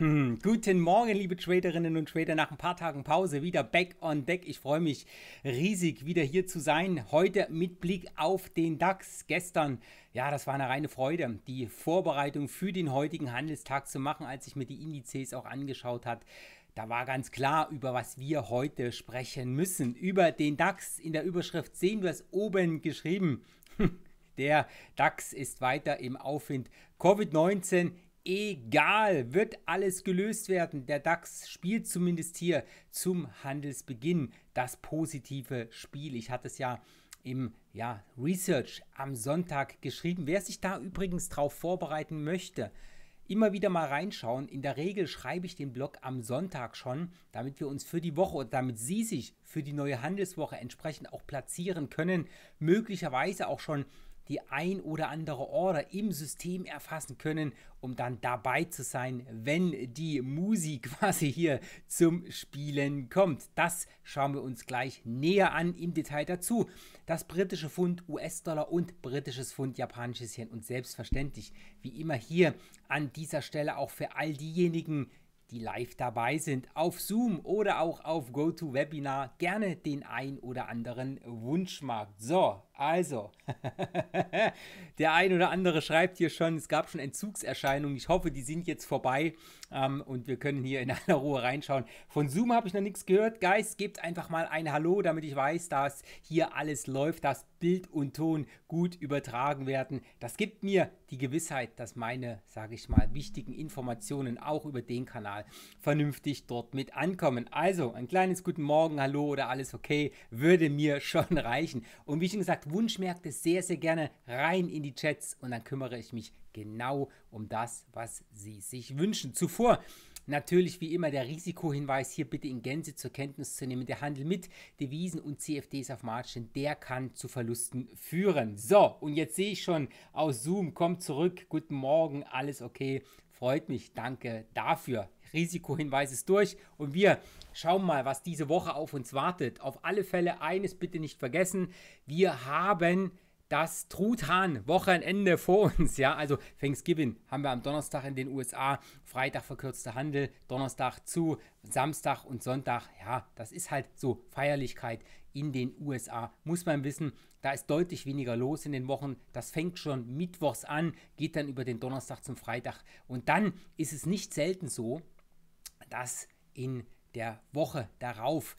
Hm, guten Morgen, liebe Traderinnen und Trader. Nach ein paar Tagen Pause wieder back on deck. Ich freue mich riesig, wieder hier zu sein. Heute mit Blick auf den DAX. Gestern, ja, das war eine reine Freude, die Vorbereitung für den heutigen Handelstag zu machen, als ich mir die Indizes auch angeschaut hat. Da war ganz klar, über was wir heute sprechen müssen. Über den DAX. In der Überschrift sehen wir es oben geschrieben. Der DAX ist weiter im Aufwind. Covid-19 egal, wird alles gelöst werden. Der DAX spielt zumindest hier zum Handelsbeginn das positive Spiel. Ich hatte es ja im ja, Research am Sonntag geschrieben. Wer sich da übrigens drauf vorbereiten möchte, immer wieder mal reinschauen. In der Regel schreibe ich den Blog am Sonntag schon, damit wir uns für die Woche oder damit Sie sich für die neue Handelswoche entsprechend auch platzieren können, möglicherweise auch schon die ein oder andere Order im System erfassen können, um dann dabei zu sein, wenn die Musik quasi hier zum Spielen kommt. Das schauen wir uns gleich näher an im Detail dazu. Das britische Pfund, US-Dollar und britisches Pfund, japanisches Yen und selbstverständlich wie immer hier an dieser Stelle auch für all diejenigen, die live dabei sind, auf Zoom oder auch auf GoToWebinar gerne den ein oder anderen Wunschmarkt. So, also, der ein oder andere schreibt hier schon, es gab schon Entzugserscheinungen. Ich hoffe, die sind jetzt vorbei ähm, und wir können hier in aller Ruhe reinschauen. Von Zoom habe ich noch nichts gehört. Guys, gebt einfach mal ein Hallo, damit ich weiß, dass hier alles läuft, dass Bild und Ton gut übertragen werden. Das gibt mir die Gewissheit, dass meine, sage ich mal, wichtigen Informationen auch über den Kanal vernünftig dort mit ankommen. Also, ein kleines Guten Morgen, Hallo oder alles okay würde mir schon reichen. Und wie schon gesagt, Wunschmärkte sehr, sehr gerne rein in die Chats und dann kümmere ich mich genau um das, was Sie sich wünschen. Zuvor Natürlich wie immer der Risikohinweis hier bitte in Gänze zur Kenntnis zu nehmen. Der Handel mit Devisen und CFDs auf Margin, der kann zu Verlusten führen. So, und jetzt sehe ich schon aus Zoom, kommt zurück, guten Morgen, alles okay, freut mich, danke dafür. Risikohinweis ist durch und wir schauen mal, was diese Woche auf uns wartet. Auf alle Fälle eines bitte nicht vergessen, wir haben das Truthahn-Wochenende vor uns. Ja, also Thanksgiving haben wir am Donnerstag in den USA, Freitag verkürzter Handel, Donnerstag zu, Samstag und Sonntag. Ja, das ist halt so Feierlichkeit in den USA. Muss man wissen, da ist deutlich weniger los in den Wochen. Das fängt schon mittwochs an, geht dann über den Donnerstag zum Freitag. Und dann ist es nicht selten so, dass in der Woche darauf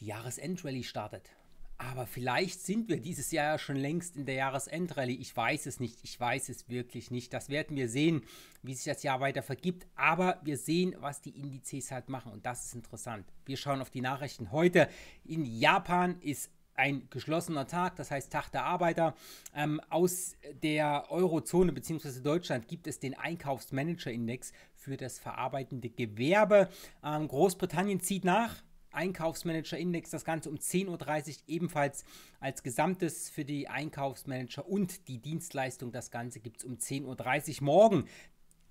die Jahresendrallye startet. Aber vielleicht sind wir dieses Jahr ja schon längst in der Jahresendrallye. Ich weiß es nicht. Ich weiß es wirklich nicht. Das werden wir sehen, wie sich das Jahr weiter vergibt. Aber wir sehen, was die Indizes halt machen. Und das ist interessant. Wir schauen auf die Nachrichten heute. In Japan ist ein geschlossener Tag, das heißt Tag der Arbeiter. Ähm, aus der Eurozone bzw. Deutschland gibt es den Einkaufsmanager-Index für das verarbeitende Gewerbe. Ähm, Großbritannien zieht nach. Einkaufsmanager-Index, das Ganze um 10.30 Uhr ebenfalls als Gesamtes für die Einkaufsmanager und die Dienstleistung. Das Ganze gibt es um 10.30 Uhr morgen.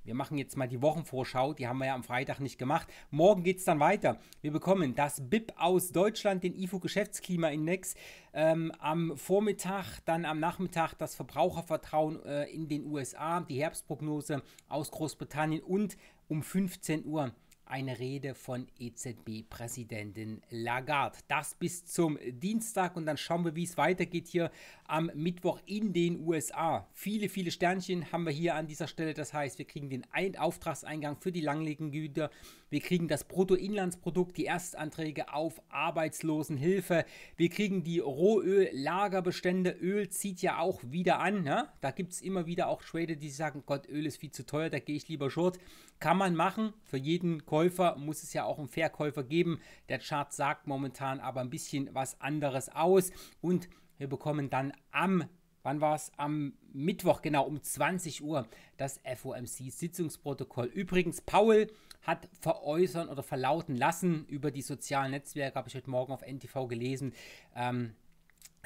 Wir machen jetzt mal die Wochenvorschau, die haben wir ja am Freitag nicht gemacht. Morgen geht es dann weiter. Wir bekommen das BIP aus Deutschland, den IFO-Geschäftsklimaindex ähm, am Vormittag, dann am Nachmittag das Verbrauchervertrauen äh, in den USA, die Herbstprognose aus Großbritannien und um 15 Uhr eine Rede von EZB-Präsidentin Lagarde. Das bis zum Dienstag und dann schauen wir, wie es weitergeht hier am Mittwoch in den USA. Viele, viele Sternchen haben wir hier an dieser Stelle. Das heißt, wir kriegen den Ein Auftragseingang für die langlegenden Güter, wir kriegen das Bruttoinlandsprodukt, die Erstanträge auf Arbeitslosenhilfe, wir kriegen die Rohöl-Lagerbestände. Öl zieht ja auch wieder an. Ne? Da gibt es immer wieder auch Trader, die sagen, Gott, Öl ist viel zu teuer, da gehe ich lieber short. Kann man machen. Für jeden Käufer muss es ja auch einen Verkäufer geben. Der Chart sagt momentan aber ein bisschen was anderes aus. Und wir bekommen dann am wann war es? Am Mittwoch, genau um 20 Uhr, das FOMC-Sitzungsprotokoll. Übrigens, Paul hat veräußern oder verlauten lassen über die sozialen Netzwerke, habe ich heute Morgen auf NTV gelesen, ähm,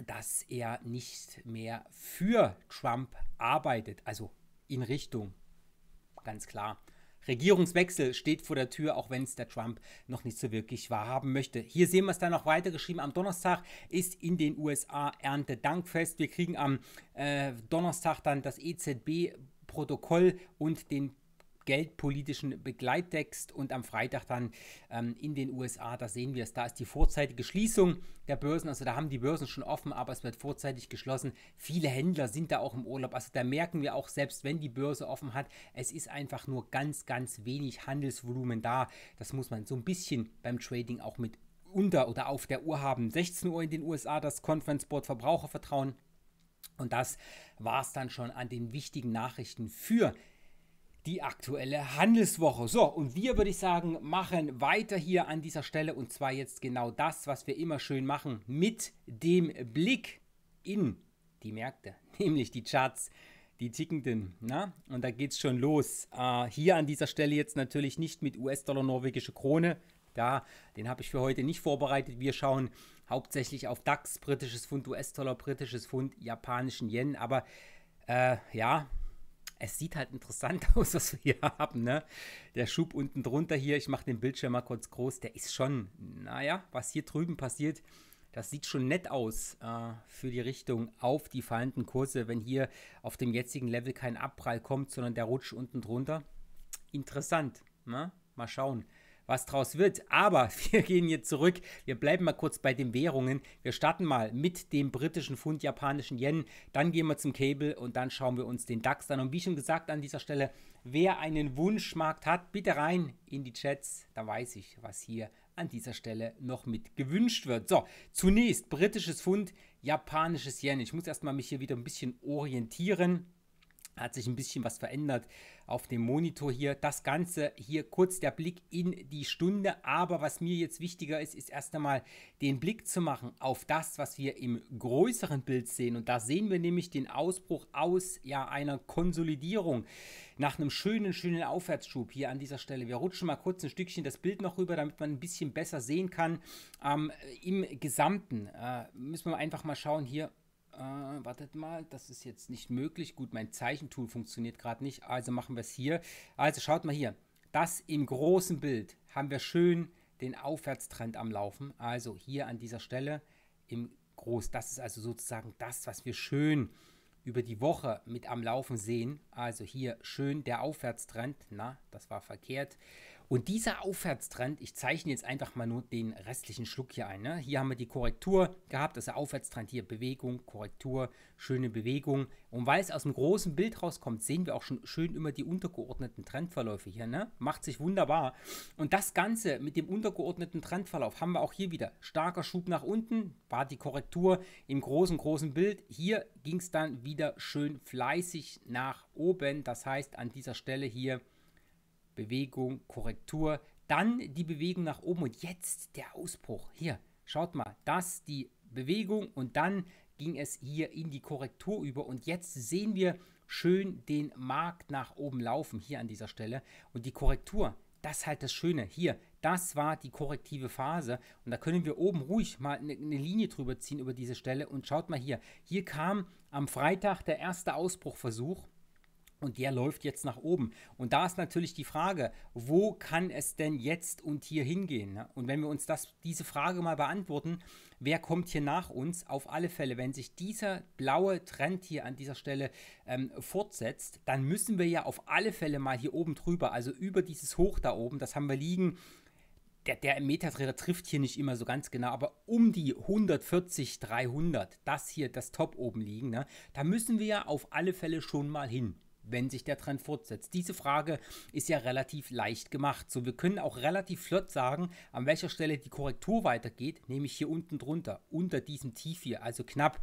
dass er nicht mehr für Trump arbeitet, also in Richtung, ganz klar. Regierungswechsel steht vor der Tür, auch wenn es der Trump noch nicht so wirklich wahrhaben möchte. Hier sehen wir es dann noch weitergeschrieben. Am Donnerstag ist in den USA Erntedankfest. Wir kriegen am äh, Donnerstag dann das EZB Protokoll und den geldpolitischen Begleittext und am Freitag dann ähm, in den USA, da sehen wir es, da ist die vorzeitige Schließung der Börsen, also da haben die Börsen schon offen, aber es wird vorzeitig geschlossen. Viele Händler sind da auch im Urlaub, also da merken wir auch, selbst wenn die Börse offen hat, es ist einfach nur ganz, ganz wenig Handelsvolumen da. Das muss man so ein bisschen beim Trading auch mit unter oder auf der Uhr haben. 16 Uhr in den USA das Conference Board Verbrauchervertrauen. Und das war es dann schon an den wichtigen Nachrichten für die die aktuelle Handelswoche. So, und wir würde ich sagen, machen weiter hier an dieser Stelle und zwar jetzt genau das, was wir immer schön machen, mit dem Blick in die Märkte, nämlich die Charts, die tickenden. Na? Und da geht es schon los. Äh, hier an dieser Stelle jetzt natürlich nicht mit US-Dollar, norwegische Krone. Da, den habe ich für heute nicht vorbereitet. Wir schauen hauptsächlich auf DAX, britisches Pfund, US-Dollar, britisches Pfund, japanischen Yen. Aber äh, ja, es sieht halt interessant aus, was wir hier haben. Ne? Der Schub unten drunter hier, ich mache den Bildschirm mal kurz groß, der ist schon, naja, was hier drüben passiert, das sieht schon nett aus äh, für die Richtung auf die fallenden Kurse, wenn hier auf dem jetzigen Level kein Abprall kommt, sondern der Rutsch unten drunter. Interessant, ne? mal schauen was draus wird. Aber wir gehen jetzt zurück. Wir bleiben mal kurz bei den Währungen. Wir starten mal mit dem britischen Pfund, japanischen Yen. Dann gehen wir zum Cable und dann schauen wir uns den DAX an. Und wie schon gesagt an dieser Stelle, wer einen Wunschmarkt hat, bitte rein in die Chats. Da weiß ich, was hier an dieser Stelle noch mit gewünscht wird. So, zunächst britisches Pfund, japanisches Yen. Ich muss erstmal mich hier wieder ein bisschen orientieren hat sich ein bisschen was verändert auf dem Monitor hier. Das Ganze hier kurz der Blick in die Stunde. Aber was mir jetzt wichtiger ist, ist erst einmal den Blick zu machen auf das, was wir im größeren Bild sehen. Und da sehen wir nämlich den Ausbruch aus ja, einer Konsolidierung nach einem schönen, schönen Aufwärtsschub hier an dieser Stelle. Wir rutschen mal kurz ein Stückchen das Bild noch rüber, damit man ein bisschen besser sehen kann. Ähm, Im Gesamten äh, müssen wir einfach mal schauen hier äh, wartet mal, das ist jetzt nicht möglich. Gut, mein Zeichentool funktioniert gerade nicht, also machen wir es hier. Also schaut mal hier, das im großen Bild haben wir schön den Aufwärtstrend am Laufen. Also hier an dieser Stelle im Groß. Das ist also sozusagen das, was wir schön über die Woche mit am Laufen sehen. Also hier schön der Aufwärtstrend. Na, das war verkehrt. Und dieser Aufwärtstrend, ich zeichne jetzt einfach mal nur den restlichen Schluck hier ein. Ne? Hier haben wir die Korrektur gehabt, also Aufwärtstrend hier, Bewegung, Korrektur, schöne Bewegung. Und weil es aus dem großen Bild rauskommt, sehen wir auch schon schön immer die untergeordneten Trendverläufe hier. Ne? Macht sich wunderbar. Und das Ganze mit dem untergeordneten Trendverlauf haben wir auch hier wieder. Starker Schub nach unten, war die Korrektur im großen, großen Bild. Hier ging es dann wieder schön fleißig nach oben. Das heißt, an dieser Stelle hier Bewegung, Korrektur, dann die Bewegung nach oben und jetzt der Ausbruch. Hier, schaut mal, das die Bewegung und dann ging es hier in die Korrektur über und jetzt sehen wir schön den Markt nach oben laufen hier an dieser Stelle und die Korrektur, das ist halt das Schöne hier, das war die korrektive Phase und da können wir oben ruhig mal eine ne Linie drüber ziehen über diese Stelle und schaut mal hier, hier kam am Freitag der erste Ausbruchversuch und der läuft jetzt nach oben. Und da ist natürlich die Frage, wo kann es denn jetzt und hier hingehen? Ne? Und wenn wir uns das, diese Frage mal beantworten, wer kommt hier nach uns? Auf alle Fälle, wenn sich dieser blaue Trend hier an dieser Stelle ähm, fortsetzt, dann müssen wir ja auf alle Fälle mal hier oben drüber, also über dieses Hoch da oben, das haben wir liegen, der, der Metatrader trifft hier nicht immer so ganz genau, aber um die 140, 300, das hier, das Top oben liegen, ne? da müssen wir ja auf alle Fälle schon mal hin wenn sich der Trend fortsetzt? Diese Frage ist ja relativ leicht gemacht. So, wir können auch relativ flott sagen, an welcher Stelle die Korrektur weitergeht, nämlich hier unten drunter, unter diesem Tief hier, also knapp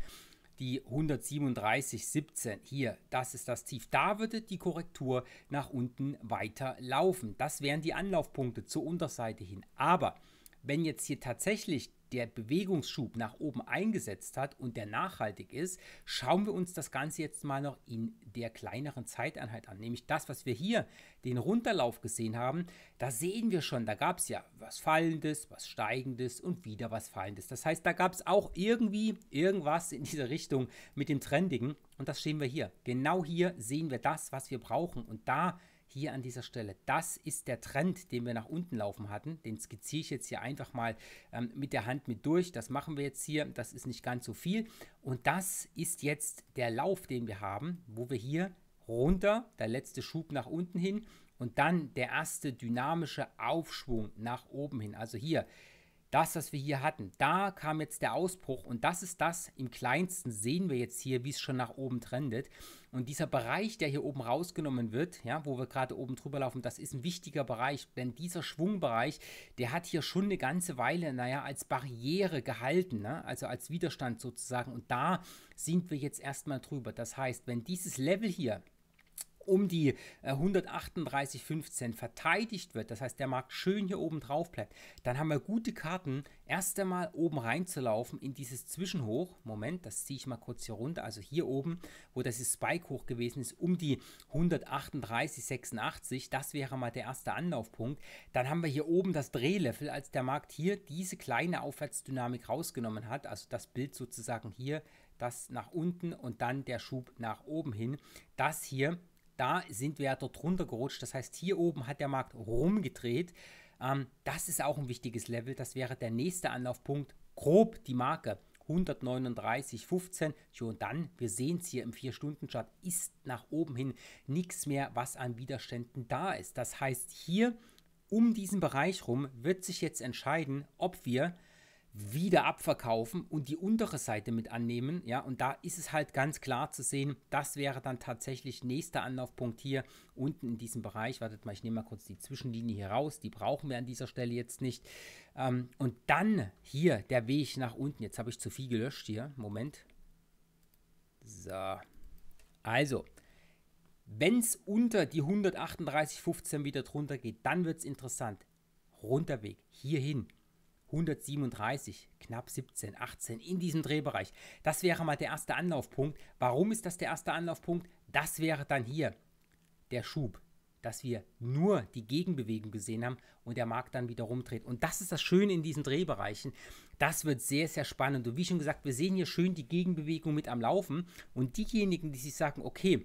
die 137,17 hier, das ist das Tief. Da würde die Korrektur nach unten weiter laufen. Das wären die Anlaufpunkte zur Unterseite hin. Aber wenn jetzt hier tatsächlich der Bewegungsschub nach oben eingesetzt hat und der nachhaltig ist, schauen wir uns das Ganze jetzt mal noch in der kleineren Zeiteinheit an. Nämlich das, was wir hier, den Runterlauf gesehen haben, da sehen wir schon, da gab es ja was Fallendes, was Steigendes und wieder was Fallendes. Das heißt, da gab es auch irgendwie irgendwas in dieser Richtung mit dem Trendigen. Und das sehen wir hier. Genau hier sehen wir das, was wir brauchen. Und da hier an dieser Stelle. Das ist der Trend, den wir nach unten laufen hatten. Den skizziere ich jetzt hier einfach mal ähm, mit der Hand mit durch. Das machen wir jetzt hier. Das ist nicht ganz so viel. Und das ist jetzt der Lauf, den wir haben, wo wir hier runter, der letzte Schub nach unten hin und dann der erste dynamische Aufschwung nach oben hin. Also hier das, was wir hier hatten, da kam jetzt der Ausbruch und das ist das, im kleinsten sehen wir jetzt hier, wie es schon nach oben trendet. Und dieser Bereich, der hier oben rausgenommen wird, ja, wo wir gerade oben drüber laufen, das ist ein wichtiger Bereich, denn dieser Schwungbereich, der hat hier schon eine ganze Weile, naja, als Barriere gehalten, ne? also als Widerstand sozusagen. Und da sind wir jetzt erstmal drüber. Das heißt, wenn dieses Level hier, um die 138,15 äh, verteidigt wird, das heißt, der Markt schön hier oben drauf bleibt, dann haben wir gute Karten, erst einmal oben reinzulaufen in dieses Zwischenhoch. Moment, das ziehe ich mal kurz hier runter, also hier oben, wo das Spike hoch gewesen ist, um die 138,86. Das wäre mal der erste Anlaufpunkt. Dann haben wir hier oben das Drehlevel, als der Markt hier diese kleine Aufwärtsdynamik rausgenommen hat, also das Bild sozusagen hier, das nach unten und dann der Schub nach oben hin. Das hier da sind wir ja dort runtergerutscht. Das heißt, hier oben hat der Markt rumgedreht. Ähm, das ist auch ein wichtiges Level. Das wäre der nächste Anlaufpunkt. Grob die Marke 139,15. Und dann, wir sehen es hier im 4-Stunden-Chart, ist nach oben hin nichts mehr, was an Widerständen da ist. Das heißt, hier um diesen Bereich rum wird sich jetzt entscheiden, ob wir wieder abverkaufen und die untere Seite mit annehmen. Ja, und da ist es halt ganz klar zu sehen, das wäre dann tatsächlich nächster Anlaufpunkt hier unten in diesem Bereich. Wartet mal, ich nehme mal kurz die Zwischenlinie hier raus. Die brauchen wir an dieser Stelle jetzt nicht. Ähm, und dann hier der Weg nach unten. Jetzt habe ich zu viel gelöscht hier. Moment. So. Also, wenn es unter die 138,15 wieder drunter geht, dann wird es interessant. Runterweg, hierhin. 137, knapp 17, 18 in diesem Drehbereich. Das wäre mal der erste Anlaufpunkt. Warum ist das der erste Anlaufpunkt? Das wäre dann hier der Schub, dass wir nur die Gegenbewegung gesehen haben und der Markt dann wieder rumdreht. Und das ist das Schöne in diesen Drehbereichen. Das wird sehr, sehr spannend. Und wie schon gesagt, wir sehen hier schön die Gegenbewegung mit am Laufen. Und diejenigen, die sich sagen, okay,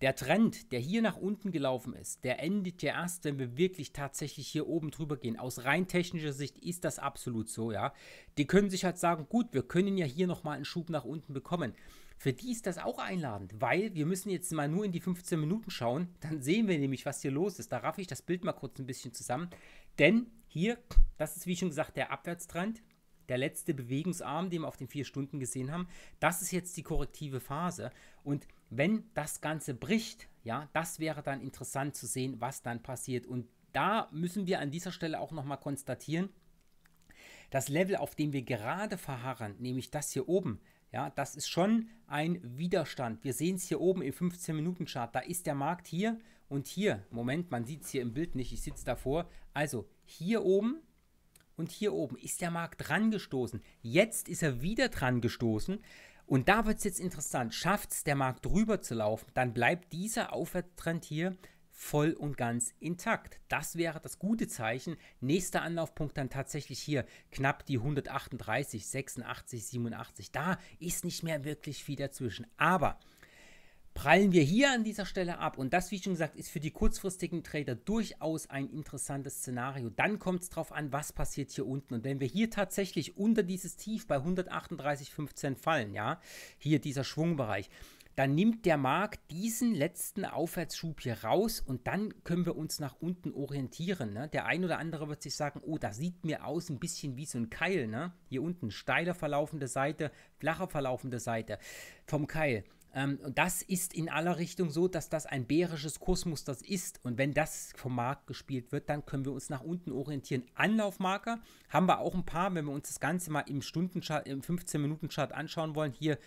der Trend, der hier nach unten gelaufen ist, der endet ja erst, wenn wir wirklich tatsächlich hier oben drüber gehen. Aus rein technischer Sicht ist das absolut so, ja. Die können sich halt sagen, gut, wir können ja hier nochmal einen Schub nach unten bekommen. Für die ist das auch einladend, weil wir müssen jetzt mal nur in die 15 Minuten schauen, dann sehen wir nämlich, was hier los ist. Da raff ich das Bild mal kurz ein bisschen zusammen. Denn hier, das ist wie schon gesagt der Abwärtstrend, der letzte Bewegungsarm, den wir auf den vier Stunden gesehen haben. Das ist jetzt die korrektive Phase. Und wenn das Ganze bricht, ja, das wäre dann interessant zu sehen, was dann passiert. Und da müssen wir an dieser Stelle auch nochmal konstatieren, das Level, auf dem wir gerade verharren, nämlich das hier oben, ja, das ist schon ein Widerstand. Wir sehen es hier oben im 15-Minuten-Chart. Da ist der Markt hier und hier. Moment, man sieht es hier im Bild nicht. Ich sitze davor. Also hier oben und hier oben ist der Markt dran gestoßen. Jetzt ist er wieder dran gestoßen. Und da wird es jetzt interessant. Schafft es der Markt drüber zu laufen, dann bleibt dieser Aufwärtstrend hier voll und ganz intakt. Das wäre das gute Zeichen. Nächster Anlaufpunkt dann tatsächlich hier knapp die 138, 86, 87. Da ist nicht mehr wirklich viel dazwischen. Aber prallen wir hier an dieser Stelle ab. Und das, wie schon gesagt, ist für die kurzfristigen Trader durchaus ein interessantes Szenario. Dann kommt es darauf an, was passiert hier unten. Und wenn wir hier tatsächlich unter dieses Tief bei 138,15 fallen, ja, hier dieser Schwungbereich, dann nimmt der Markt diesen letzten Aufwärtsschub hier raus und dann können wir uns nach unten orientieren. Ne? Der ein oder andere wird sich sagen, oh, das sieht mir aus ein bisschen wie so ein Keil. Ne? Hier unten steiler verlaufende Seite, flacher verlaufende Seite vom Keil. Ähm, und das ist in aller Richtung so, dass das ein bärisches Kursmuster ist. Und wenn das vom Markt gespielt wird, dann können wir uns nach unten orientieren. Anlaufmarker haben wir auch ein paar, wenn wir uns das Ganze mal im Stundenchart, im 15-Minuten-Chart anschauen wollen. Hier,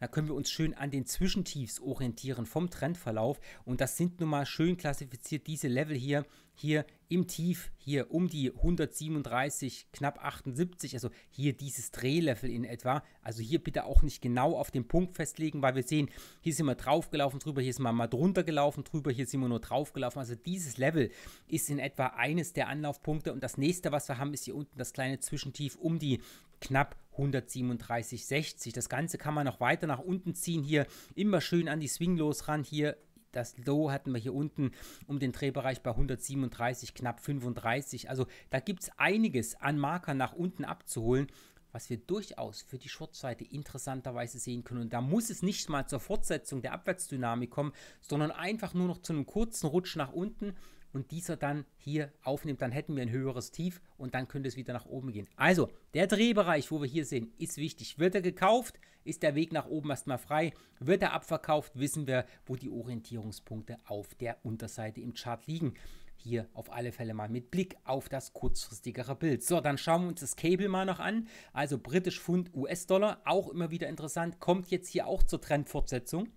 da können wir uns schön an den Zwischentiefs orientieren vom Trendverlauf. Und das sind nun mal schön klassifiziert diese Level hier. Hier im Tief hier um die 137, knapp 78, also hier dieses Drehlevel in etwa. Also hier bitte auch nicht genau auf den Punkt festlegen, weil wir sehen, hier sind wir draufgelaufen drüber, hier sind wir mal drunter gelaufen drüber, hier sind wir nur draufgelaufen. Also dieses Level ist in etwa eines der Anlaufpunkte und das nächste, was wir haben, ist hier unten das kleine Zwischentief um die knapp 137,60. Das Ganze kann man noch weiter nach unten ziehen, hier immer schön an die Swing los ran, hier das Low hatten wir hier unten um den Drehbereich bei 137, knapp 35. Also da gibt es einiges an Marker nach unten abzuholen, was wir durchaus für die Shortseite interessanterweise sehen können. Und da muss es nicht mal zur Fortsetzung der Abwärtsdynamik kommen, sondern einfach nur noch zu einem kurzen Rutsch nach unten und dieser dann hier aufnimmt, dann hätten wir ein höheres Tief und dann könnte es wieder nach oben gehen. Also der Drehbereich, wo wir hier sehen, ist wichtig. Wird er gekauft? ist der Weg nach oben erstmal frei. Wird er abverkauft, wissen wir, wo die Orientierungspunkte auf der Unterseite im Chart liegen. Hier auf alle Fälle mal mit Blick auf das kurzfristigere Bild. So, dann schauen wir uns das Cable mal noch an. Also britisch Pfund US-Dollar, auch immer wieder interessant, kommt jetzt hier auch zur Trendfortsetzung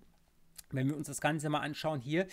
wenn wir uns das Ganze mal anschauen, hier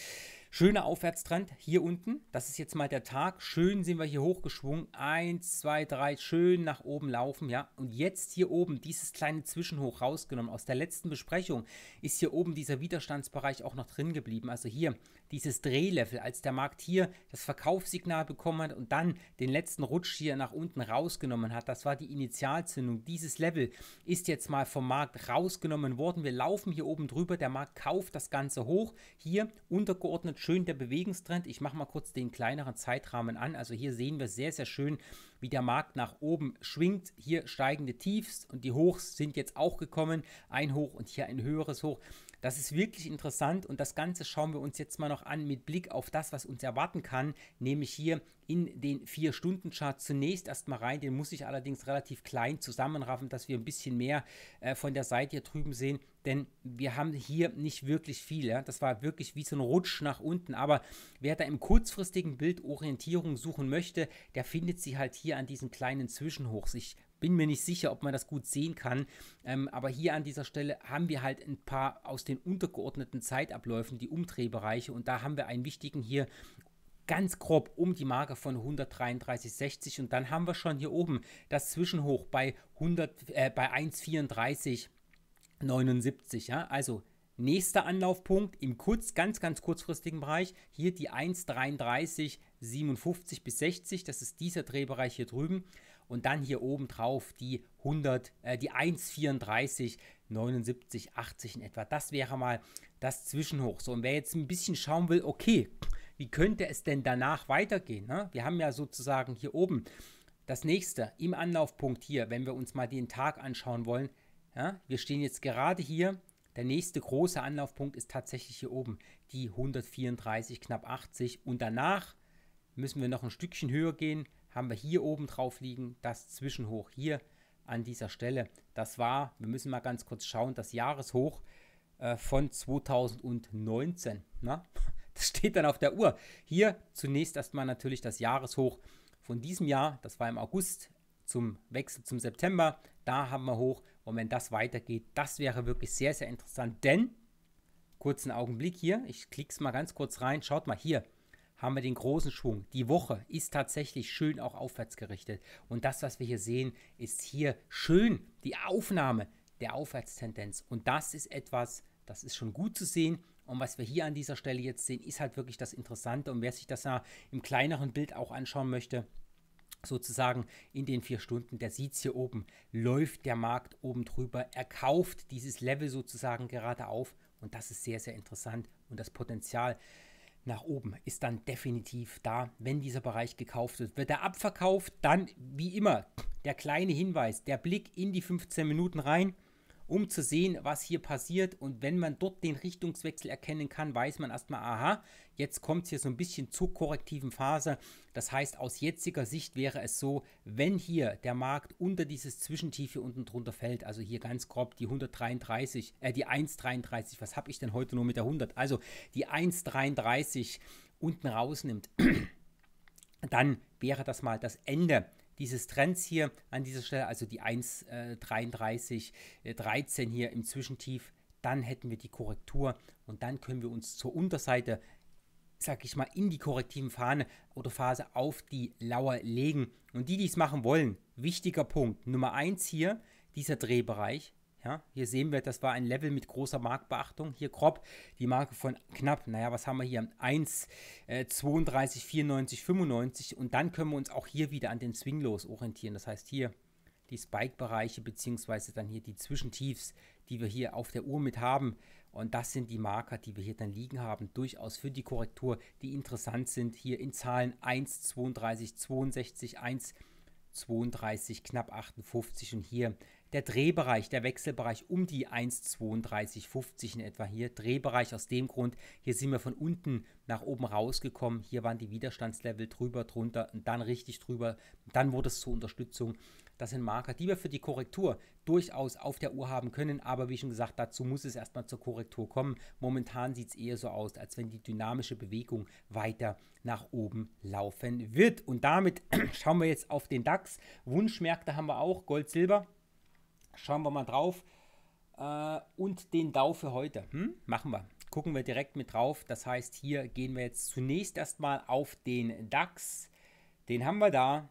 schöner Aufwärtstrend hier unten. Das ist jetzt mal der Tag. Schön sind wir hier hochgeschwungen. Eins, zwei, drei, schön nach oben laufen, ja. Und jetzt hier oben dieses kleine Zwischenhoch rausgenommen aus der letzten Besprechung ist hier oben dieser Widerstandsbereich auch noch drin geblieben. Also hier dieses Drehlevel, als der Markt hier das Verkaufssignal bekommen hat und dann den letzten Rutsch hier nach unten rausgenommen hat. Das war die Initialzündung. Dieses Level ist jetzt mal vom Markt rausgenommen worden. Wir laufen hier oben drüber. Der Markt kauft das Ganze hoch. Hier untergeordnet schön der Bewegungstrend. Ich mache mal kurz den kleineren Zeitrahmen an. Also hier sehen wir sehr, sehr schön, wie der Markt nach oben schwingt. Hier steigende Tiefs und die Hochs sind jetzt auch gekommen. Ein Hoch und hier ein höheres Hoch. Das ist wirklich interessant und das Ganze schauen wir uns jetzt mal noch an mit Blick auf das, was uns erwarten kann, nämlich hier in den 4-Stunden-Chart zunächst erstmal rein. Den muss ich allerdings relativ klein zusammenraffen, dass wir ein bisschen mehr äh, von der Seite hier drüben sehen, denn wir haben hier nicht wirklich viel. Ja? Das war wirklich wie so ein Rutsch nach unten, aber wer da im kurzfristigen Bild Orientierung suchen möchte, der findet sie halt hier an diesen kleinen Zwischenhochs. Ich bin mir nicht sicher, ob man das gut sehen kann. Ähm, aber hier an dieser Stelle haben wir halt ein paar aus den untergeordneten Zeitabläufen, die Umdrehbereiche. Und da haben wir einen wichtigen hier ganz grob um die Marke von 133,60 und dann haben wir schon hier oben das Zwischenhoch bei äh, bei 1,34,79, ja? Also nächster Anlaufpunkt im kurz ganz ganz kurzfristigen Bereich, hier die 1,33,57 bis 60, das ist dieser Drehbereich hier drüben und dann hier oben drauf die 100, äh, die 1,34, 79, 80 in etwa. Das wäre mal das Zwischenhoch. So, und wer jetzt ein bisschen schauen will, okay, wie könnte es denn danach weitergehen? Ne? Wir haben ja sozusagen hier oben das nächste im Anlaufpunkt hier, wenn wir uns mal den Tag anschauen wollen. Ja? Wir stehen jetzt gerade hier. Der nächste große Anlaufpunkt ist tatsächlich hier oben, die 134, knapp 80. Und danach müssen wir noch ein Stückchen höher gehen, haben wir hier oben drauf liegen, das Zwischenhoch hier an dieser Stelle. Das war, wir müssen mal ganz kurz schauen, das Jahreshoch äh, von 2019. Na? Ne? Das steht dann auf der Uhr. Hier zunächst erstmal natürlich das Jahreshoch von diesem Jahr. Das war im August zum Wechsel zum September. Da haben wir hoch. Und wenn das weitergeht, das wäre wirklich sehr, sehr interessant. Denn, kurzen Augenblick hier, ich klicke es mal ganz kurz rein. Schaut mal hier haben wir den großen Schwung. Die Woche ist tatsächlich schön auch aufwärts gerichtet. Und das, was wir hier sehen, ist hier schön die Aufnahme der Aufwärtstendenz. Und das ist etwas, das ist schon gut zu sehen. Und was wir hier an dieser Stelle jetzt sehen, ist halt wirklich das Interessante. Und wer sich das ja im kleineren Bild auch anschauen möchte, sozusagen in den vier Stunden, der sieht es hier oben, läuft der Markt oben drüber, er kauft dieses Level sozusagen gerade auf. Und das ist sehr, sehr interessant. Und das Potenzial nach oben ist dann definitiv da, wenn dieser Bereich gekauft wird. Wird er abverkauft, dann wie immer der kleine Hinweis, der Blick in die 15 Minuten rein um zu sehen, was hier passiert. Und wenn man dort den Richtungswechsel erkennen kann, weiß man erstmal, aha, jetzt kommt es hier so ein bisschen zur korrektiven Phase. Das heißt, aus jetziger Sicht wäre es so, wenn hier der Markt unter dieses Zwischentief hier unten drunter fällt, also hier ganz grob die 133, äh die 133, was habe ich denn heute nur mit der 100? Also die 133 unten rausnimmt, dann wäre das mal das Ende dieses Trends hier an dieser Stelle, also die 1,33,13 äh, äh hier im Zwischentief, dann hätten wir die Korrektur und dann können wir uns zur Unterseite, sag ich mal, in die korrektiven Fahne oder Phase auf die Lauer legen. Und die, die es machen wollen, wichtiger Punkt, Nummer 1 hier, dieser Drehbereich, ja, hier sehen wir, das war ein Level mit großer Marktbeachtung. Hier grob die Marke von knapp, naja, was haben wir hier? 1, äh, 32, 94, 95 und dann können wir uns auch hier wieder an den Swinglos orientieren. Das heißt hier die Spike-Bereiche beziehungsweise dann hier die Zwischentiefs, die wir hier auf der Uhr mit haben. Und das sind die Marker, die wir hier dann liegen haben, durchaus für die Korrektur, die interessant sind. Hier in Zahlen 1, 32, 62, 1, 32, knapp 58 und hier der Drehbereich, der Wechselbereich um die 1,3250 in etwa hier. Drehbereich aus dem Grund, hier sind wir von unten nach oben rausgekommen. Hier waren die Widerstandslevel drüber, drunter und dann richtig drüber. Dann wurde es zur Unterstützung. Das sind Marker, die wir für die Korrektur durchaus auf der Uhr haben können. Aber wie schon gesagt, dazu muss es erstmal zur Korrektur kommen. Momentan sieht es eher so aus, als wenn die dynamische Bewegung weiter nach oben laufen wird. Und damit schauen wir jetzt auf den DAX. Wunschmärkte haben wir auch, Gold, Silber. Schauen wir mal drauf. Äh, und den DAU für heute. Hm? Machen wir. Gucken wir direkt mit drauf. Das heißt, hier gehen wir jetzt zunächst erstmal auf den DAX. Den haben wir da.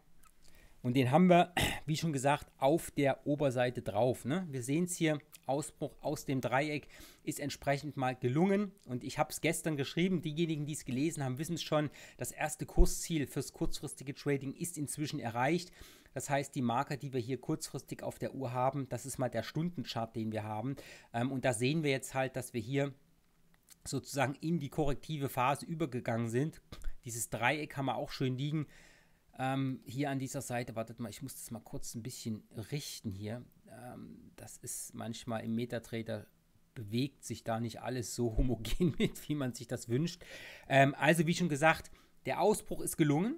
Und den haben wir, wie schon gesagt, auf der Oberseite drauf. Ne? Wir sehen es hier, Ausbruch aus dem Dreieck ist entsprechend mal gelungen. Und ich habe es gestern geschrieben, diejenigen, die es gelesen haben, wissen es schon, das erste Kursziel fürs kurzfristige Trading ist inzwischen erreicht. Das heißt, die Marker, die wir hier kurzfristig auf der Uhr haben, das ist mal der Stundenchart, den wir haben. Ähm, und da sehen wir jetzt halt, dass wir hier sozusagen in die korrektive Phase übergegangen sind. Dieses Dreieck haben wir auch schön liegen. Ähm, hier an dieser Seite, wartet mal, ich muss das mal kurz ein bisschen richten hier. Ähm, das ist manchmal im Metatrader bewegt sich da nicht alles so homogen mit, wie man sich das wünscht. Ähm, also wie schon gesagt, der Ausbruch ist gelungen.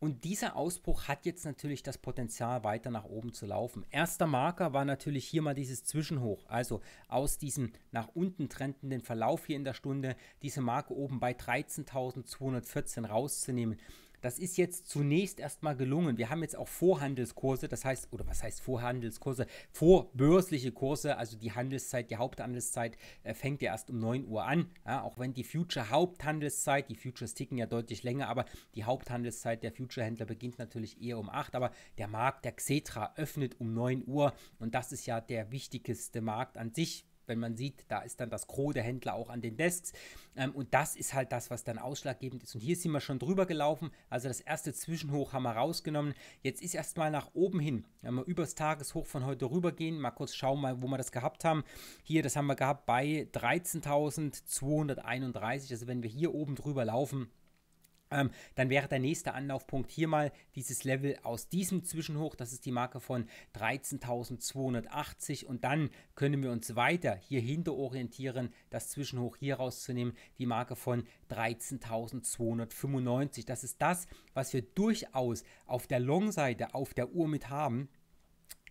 Und dieser Ausbruch hat jetzt natürlich das Potenzial, weiter nach oben zu laufen. Erster Marker war natürlich hier mal dieses Zwischenhoch. Also aus diesem nach unten trendenden Verlauf hier in der Stunde, diese Marke oben bei 13.214 rauszunehmen. Das ist jetzt zunächst erstmal gelungen. Wir haben jetzt auch Vorhandelskurse, das heißt, oder was heißt Vorhandelskurse? Vorbörsliche Kurse, also die Handelszeit, die Haupthandelszeit äh, fängt ja erst um 9 Uhr an. Ja, auch wenn die Future Haupthandelszeit, die Futures ticken ja deutlich länger, aber die Haupthandelszeit der Future-Händler beginnt natürlich eher um 8. Aber der Markt der Xetra öffnet um 9 Uhr und das ist ja der wichtigste Markt an sich wenn man sieht, da ist dann das Gros der Händler auch an den Desks. Ähm, und das ist halt das, was dann ausschlaggebend ist. Und hier sind wir schon drüber gelaufen. Also das erste Zwischenhoch haben wir rausgenommen. Jetzt ist erstmal nach oben hin. Wenn wir übers Tageshoch von heute rübergehen, mal kurz schauen, mal, wo wir das gehabt haben. Hier, das haben wir gehabt bei 13.231. Also wenn wir hier oben drüber laufen, ähm, dann wäre der nächste Anlaufpunkt hier mal dieses Level aus diesem Zwischenhoch. Das ist die Marke von 13.280 und dann können wir uns weiter hier hinter orientieren, das Zwischenhoch hier rauszunehmen, die Marke von 13.295. Das ist das, was wir durchaus auf der Long-Seite auf der Uhr mit haben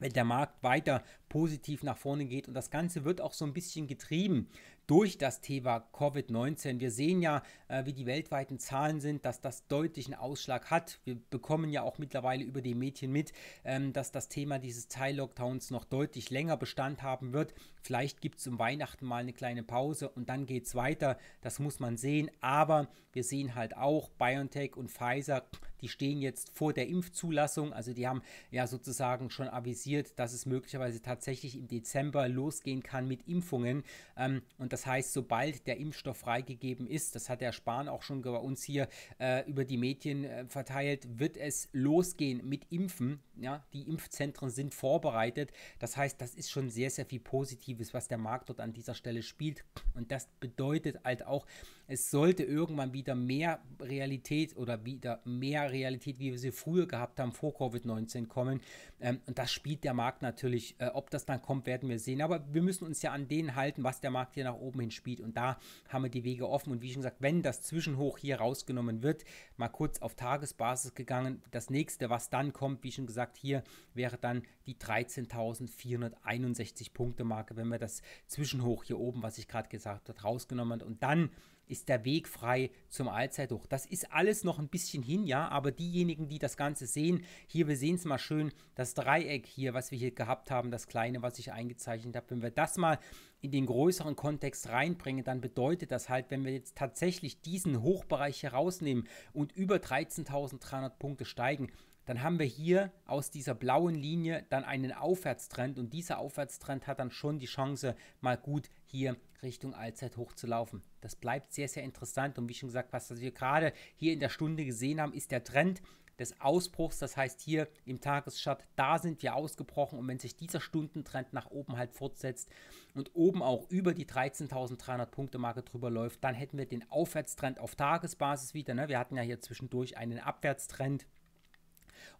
wenn der Markt weiter positiv nach vorne geht. Und das Ganze wird auch so ein bisschen getrieben durch das Thema Covid-19. Wir sehen ja, äh, wie die weltweiten Zahlen sind, dass das deutlichen Ausschlag hat. Wir bekommen ja auch mittlerweile über die Medien mit, ähm, dass das Thema dieses Teil-Lockdowns noch deutlich länger Bestand haben wird. Vielleicht gibt es um Weihnachten mal eine kleine Pause und dann geht es weiter. Das muss man sehen. Aber wir sehen halt auch BioNTech und Pfizer, die stehen jetzt vor der Impfzulassung. Also die haben ja sozusagen schon avisiert, dass es möglicherweise tatsächlich im Dezember losgehen kann mit Impfungen. Ähm, und das das heißt, sobald der Impfstoff freigegeben ist, das hat der Spahn auch schon bei uns hier äh, über die Medien äh, verteilt, wird es losgehen mit Impfen. Ja, die Impfzentren sind vorbereitet. Das heißt, das ist schon sehr, sehr viel Positives, was der Markt dort an dieser Stelle spielt. Und das bedeutet halt auch, es sollte irgendwann wieder mehr Realität oder wieder mehr Realität, wie wir sie früher gehabt haben, vor Covid-19 kommen. Ähm, und das spielt der Markt natürlich. Äh, ob das dann kommt, werden wir sehen. Aber wir müssen uns ja an denen halten, was der Markt hier nach oben hin spielt. Und da haben wir die Wege offen. Und wie schon gesagt, wenn das Zwischenhoch hier rausgenommen wird, mal kurz auf Tagesbasis gegangen, das nächste, was dann kommt, wie schon gesagt, hier wäre dann die 13.461 Punkte Marke, wenn wir das Zwischenhoch hier oben, was ich gerade gesagt habe, rausgenommen haben. Und dann ist der Weg frei zum Allzeithoch. Das ist alles noch ein bisschen hin, ja, aber diejenigen, die das Ganze sehen, hier, wir sehen es mal schön, das Dreieck hier, was wir hier gehabt haben, das kleine, was ich eingezeichnet habe, wenn wir das mal in den größeren Kontext reinbringen, dann bedeutet das halt, wenn wir jetzt tatsächlich diesen Hochbereich herausnehmen und über 13.300 Punkte steigen, dann haben wir hier aus dieser blauen Linie dann einen Aufwärtstrend und dieser Aufwärtstrend hat dann schon die Chance, mal gut hier Richtung Allzeit hoch zu laufen. Das bleibt sehr, sehr interessant. Und wie schon gesagt, was wir gerade hier in der Stunde gesehen haben, ist der Trend des Ausbruchs. Das heißt, hier im Tageschart, da sind wir ausgebrochen. Und wenn sich dieser Stundentrend nach oben halt fortsetzt und oben auch über die 13.300 Punkte Marke drüber läuft, dann hätten wir den Aufwärtstrend auf Tagesbasis wieder. Ne? Wir hatten ja hier zwischendurch einen Abwärtstrend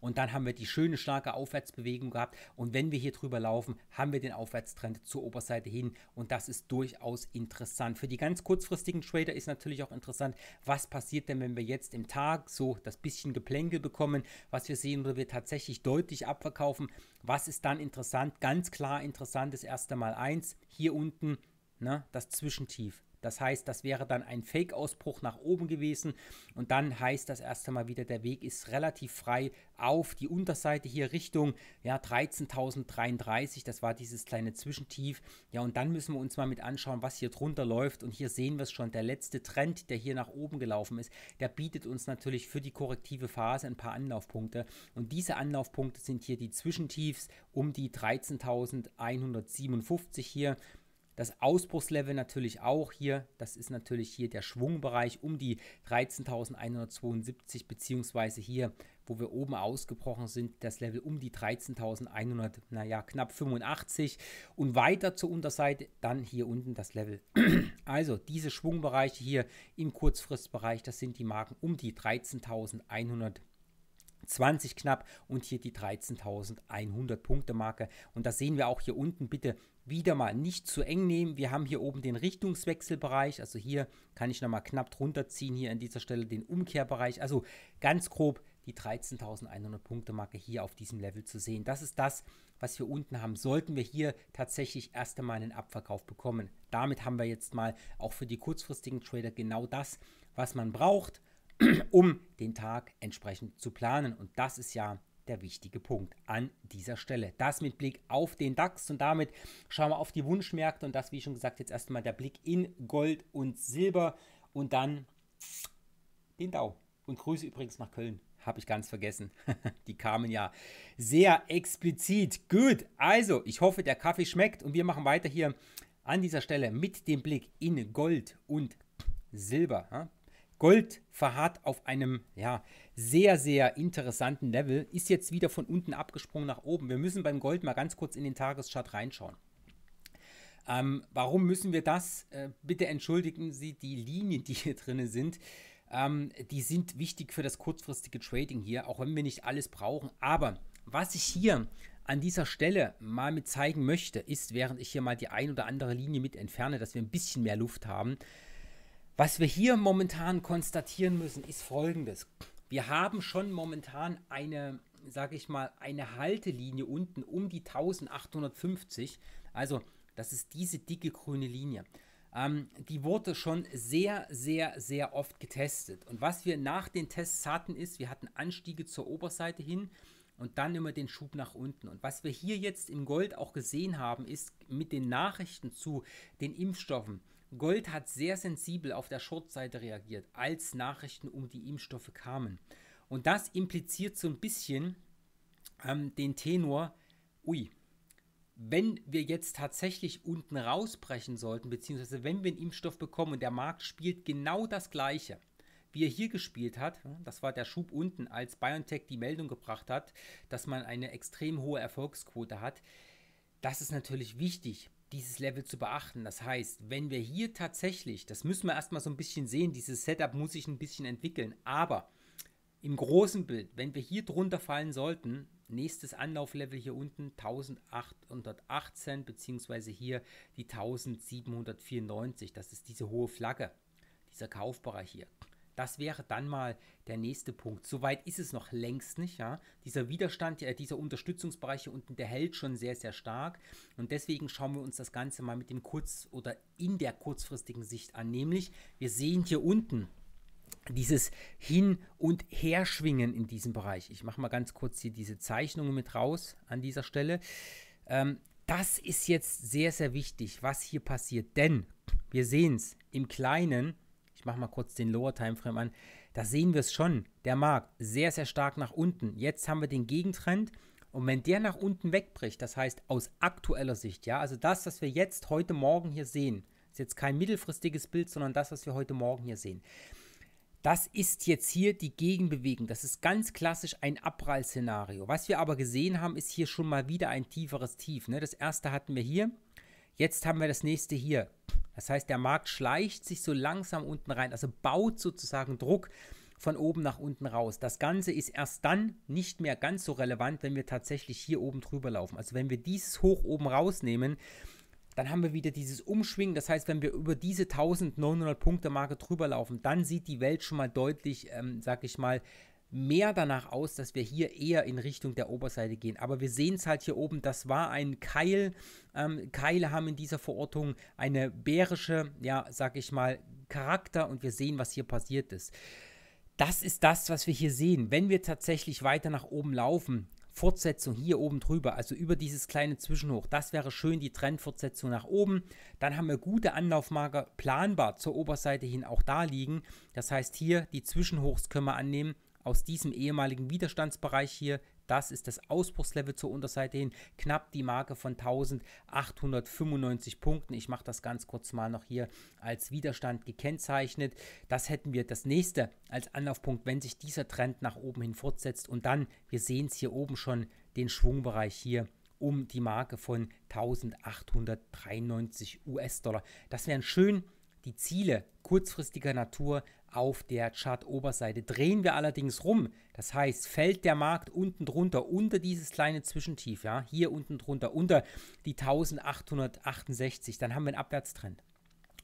und dann haben wir die schöne starke Aufwärtsbewegung gehabt und wenn wir hier drüber laufen, haben wir den Aufwärtstrend zur Oberseite hin und das ist durchaus interessant. Für die ganz kurzfristigen Trader ist natürlich auch interessant, was passiert denn, wenn wir jetzt im Tag so das bisschen Geplänkel bekommen, was wir sehen, wo wir tatsächlich deutlich abverkaufen. Was ist dann interessant? Ganz klar interessant ist erst einmal eins, hier unten, ne, das Zwischentief. Das heißt, das wäre dann ein Fake-Ausbruch nach oben gewesen und dann heißt das erst einmal wieder, der Weg ist relativ frei auf die Unterseite hier Richtung ja, 13.033, das war dieses kleine Zwischentief. Ja, und dann müssen wir uns mal mit anschauen, was hier drunter läuft und hier sehen wir es schon, der letzte Trend, der hier nach oben gelaufen ist, der bietet uns natürlich für die korrektive Phase ein paar Anlaufpunkte und diese Anlaufpunkte sind hier die Zwischentiefs um die 13.157 hier das Ausbruchslevel natürlich auch hier, das ist natürlich hier der Schwungbereich um die 13.172 beziehungsweise hier, wo wir oben ausgebrochen sind, das Level um die 13.100, naja, knapp 85 und weiter zur Unterseite dann hier unten das Level. also diese Schwungbereiche hier im Kurzfristbereich, das sind die Marken um die 13.100 20 knapp und hier die 13.100 Punkte Marke. Und das sehen wir auch hier unten. Bitte wieder mal nicht zu eng nehmen. Wir haben hier oben den Richtungswechselbereich, also hier kann ich nochmal knapp drunter ziehen, hier an dieser Stelle den Umkehrbereich. Also ganz grob die 13.100 Punkte Marke hier auf diesem Level zu sehen. Das ist das, was wir unten haben. Sollten wir hier tatsächlich erst einmal einen Abverkauf bekommen. Damit haben wir jetzt mal auch für die kurzfristigen Trader genau das, was man braucht, um den Tag entsprechend zu planen. Und das ist ja der wichtige Punkt an dieser Stelle. Das mit Blick auf den DAX und damit schauen wir auf die Wunschmärkte und das, wie schon gesagt, jetzt erstmal der Blick in Gold und Silber und dann den Dau. Und Grüße übrigens nach Köln. Habe ich ganz vergessen. die kamen ja sehr explizit. Gut, also ich hoffe, der Kaffee schmeckt und wir machen weiter hier an dieser Stelle mit dem Blick in Gold und Silber. Gold verharrt auf einem ja, sehr, sehr interessanten Level, ist jetzt wieder von unten abgesprungen nach oben. Wir müssen beim Gold mal ganz kurz in den Tageschart reinschauen. Ähm, warum müssen wir das? Äh, bitte entschuldigen Sie die Linien, die hier drin sind. Ähm, die sind wichtig für das kurzfristige Trading hier, auch wenn wir nicht alles brauchen. Aber was ich hier an dieser Stelle mal mit zeigen möchte, ist, während ich hier mal die ein oder andere Linie mit entferne, dass wir ein bisschen mehr Luft haben, was wir hier momentan konstatieren müssen, ist folgendes. Wir haben schon momentan eine, sage ich mal, eine Haltelinie unten um die 1850. Also das ist diese dicke grüne Linie. Ähm, die wurde schon sehr, sehr, sehr oft getestet. Und was wir nach den Tests hatten, ist, wir hatten Anstiege zur Oberseite hin und dann immer den Schub nach unten. Und was wir hier jetzt im Gold auch gesehen haben, ist mit den Nachrichten zu den Impfstoffen, Gold hat sehr sensibel auf der Shortseite reagiert, als Nachrichten um die Impfstoffe kamen. Und das impliziert so ein bisschen ähm, den Tenor, ui, wenn wir jetzt tatsächlich unten rausbrechen sollten, beziehungsweise wenn wir einen Impfstoff bekommen und der Markt spielt genau das Gleiche, wie er hier gespielt hat, das war der Schub unten, als BioNTech die Meldung gebracht hat, dass man eine extrem hohe Erfolgsquote hat, das ist natürlich wichtig dieses Level zu beachten. Das heißt, wenn wir hier tatsächlich, das müssen wir erstmal so ein bisschen sehen, dieses Setup muss sich ein bisschen entwickeln, aber im großen Bild, wenn wir hier drunter fallen sollten, nächstes Anlauflevel hier unten 1818 beziehungsweise hier die 1794, das ist diese hohe Flagge, dieser Kaufbereich hier. Das wäre dann mal der nächste Punkt. Soweit ist es noch längst nicht, ja. Dieser Widerstand, äh, dieser Unterstützungsbereich hier unten, der hält schon sehr, sehr stark. Und deswegen schauen wir uns das Ganze mal mit dem kurz- oder in der kurzfristigen Sicht an. Nämlich, wir sehen hier unten dieses Hin- und Herschwingen in diesem Bereich. Ich mache mal ganz kurz hier diese Zeichnungen mit raus an dieser Stelle. Ähm, das ist jetzt sehr, sehr wichtig, was hier passiert. Denn wir sehen es im Kleinen, ich mache mal kurz den Lower Timeframe an. Da sehen wir es schon. Der Markt sehr, sehr stark nach unten. Jetzt haben wir den Gegentrend. Und wenn der nach unten wegbricht, das heißt aus aktueller Sicht, ja, also das, was wir jetzt heute Morgen hier sehen, ist jetzt kein mittelfristiges Bild, sondern das, was wir heute Morgen hier sehen. Das ist jetzt hier die Gegenbewegung. Das ist ganz klassisch ein abprall Was wir aber gesehen haben, ist hier schon mal wieder ein tieferes Tief. Ne? Das erste hatten wir hier. Jetzt haben wir das nächste hier. Das heißt, der Markt schleicht sich so langsam unten rein, also baut sozusagen Druck von oben nach unten raus. Das Ganze ist erst dann nicht mehr ganz so relevant, wenn wir tatsächlich hier oben drüber laufen. Also wenn wir dieses Hoch oben rausnehmen, dann haben wir wieder dieses Umschwingen. Das heißt, wenn wir über diese 1900 Punkte Marke drüber laufen, dann sieht die Welt schon mal deutlich, ähm, sag ich mal, mehr danach aus, dass wir hier eher in Richtung der Oberseite gehen. Aber wir sehen es halt hier oben, das war ein Keil. Ähm, Keile haben in dieser Verortung eine bärische, ja, sag ich mal, Charakter und wir sehen, was hier passiert ist. Das ist das, was wir hier sehen. Wenn wir tatsächlich weiter nach oben laufen, Fortsetzung hier oben drüber, also über dieses kleine Zwischenhoch. Das wäre schön die Trendfortsetzung nach oben. Dann haben wir gute Anlaufmarker planbar zur Oberseite hin auch da liegen. Das heißt, hier die Zwischenhochs können wir annehmen aus diesem ehemaligen Widerstandsbereich hier, das ist das Ausbruchslevel zur Unterseite hin, knapp die Marke von 1895 Punkten. Ich mache das ganz kurz mal noch hier als Widerstand gekennzeichnet. Das hätten wir das nächste als Anlaufpunkt, wenn sich dieser Trend nach oben hin fortsetzt. Und dann, wir sehen es hier oben schon, den Schwungbereich hier um die Marke von 1893 US-Dollar. Das wäre ein schön die Ziele kurzfristiger Natur auf der Chart-Oberseite. Drehen wir allerdings rum, das heißt, fällt der Markt unten drunter, unter dieses kleine Zwischentief, ja, hier unten drunter, unter die 1868, dann haben wir einen Abwärtstrend.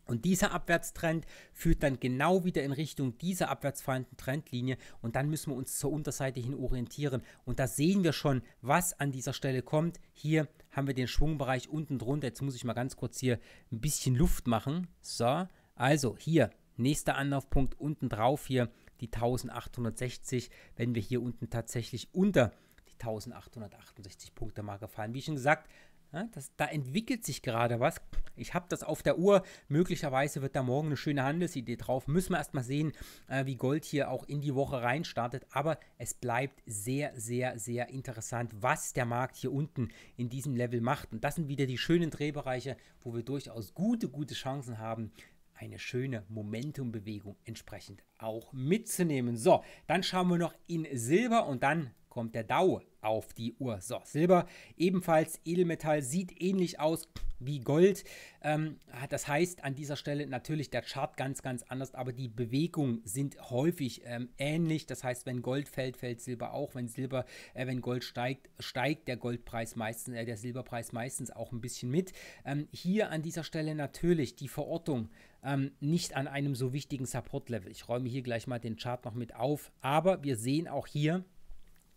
Und dieser Abwärtstrend führt dann genau wieder in Richtung dieser abwärtsfahrenden Trendlinie und dann müssen wir uns zur Unterseite hin orientieren. Und da sehen wir schon, was an dieser Stelle kommt. Hier haben wir den Schwungbereich unten drunter. Jetzt muss ich mal ganz kurz hier ein bisschen Luft machen. So, also hier, nächster Anlaufpunkt unten drauf hier, die 1860, wenn wir hier unten tatsächlich unter die 1868 Punkte mal gefallen. Wie schon gesagt, ja, das, da entwickelt sich gerade was. Ich habe das auf der Uhr. Möglicherweise wird da morgen eine schöne Handelsidee drauf. Müssen wir erstmal sehen, äh, wie Gold hier auch in die Woche reinstartet. Aber es bleibt sehr, sehr, sehr interessant, was der Markt hier unten in diesem Level macht. Und das sind wieder die schönen Drehbereiche, wo wir durchaus gute, gute Chancen haben, eine schöne Momentumbewegung entsprechend auch mitzunehmen. So, dann schauen wir noch in Silber und dann kommt der DAO auf die Uhr. So, Silber ebenfalls Edelmetall, sieht ähnlich aus wie Gold. Ähm, das heißt an dieser Stelle natürlich der Chart ganz, ganz anders, aber die Bewegungen sind häufig ähm, ähnlich. Das heißt, wenn Gold fällt, fällt Silber auch. Wenn Silber, äh, wenn Gold steigt, steigt der Goldpreis meistens, äh, der Silberpreis meistens auch ein bisschen mit. Ähm, hier an dieser Stelle natürlich die Verortung ähm, nicht an einem so wichtigen Support-Level. Ich räume hier gleich mal den Chart noch mit auf, aber wir sehen auch hier,